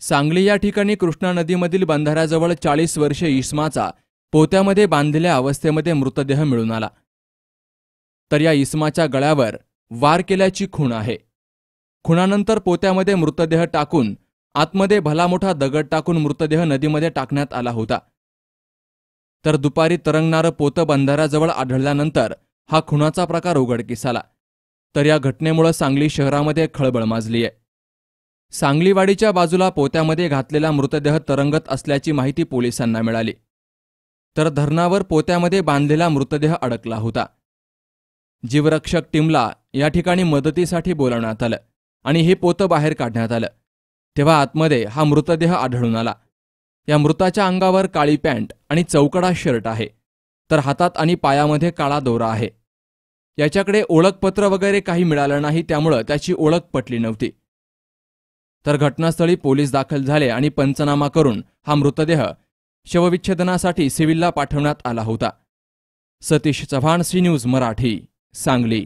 सांगली या ठिकाणी कृष्णा नदीमधील बंधाऱ्याजवळ चाळीस वर्षे इस्माचा पोत्यामध्ये बांधलेल्या अवस्थेमध्ये मृतदेह मिळून आला तर या इस्माच्या गळ्यावर वार केल्याची खूण आहे खुणानंतर पोत्यामध्ये मृतदेह टाकून आतमध्ये भला मोठा दगड टाकून मृतदेह नदीमध्ये टाकण्यात आला होता तर दुपारी तरंगणारं पोतं बंधाऱ्याजवळ आढळल्यानंतर हा खुणाचा प्रकार उघडकीस आला तर या घटनेमुळे सांगली शहरामध्ये खळबळ माजली आहे सांगलीवाडीच्या बाजूला पोत्यामध्ये घातलेला मृतदेह तरंगत असल्याची माहिती पोलिसांना मिळाली तर धरणावर पोत्यामध्ये बांधलेला मृतदेह अडकला होता जीवरक्षक टीमला या ठिकाणी मदतीसाठी बोलावण्यात आलं आणि हे पोतं बाहेर काढण्यात आलं तेव्हा आतमध्ये हा मृतदेह आढळून आला या मृताच्या अंगावर काळी पॅन्ट आणि चौकडा शर्ट आहे तर हातात आणि पायामध्ये काळा दोरा आहे याच्याकडे ओळखपत्र वगैरे काही मिळालं नाही त्यामुळं त्याची ओळख पटली नव्हती तर घटनास्थळी पोलीस दाखल झाले आणि पंचनामा करून हा मृतदेह शवविच्छेदनासाठी सिव्हिलला पाठवण्यात आला होता सतीश चव्हाण सी न्यूज मराठी सांगली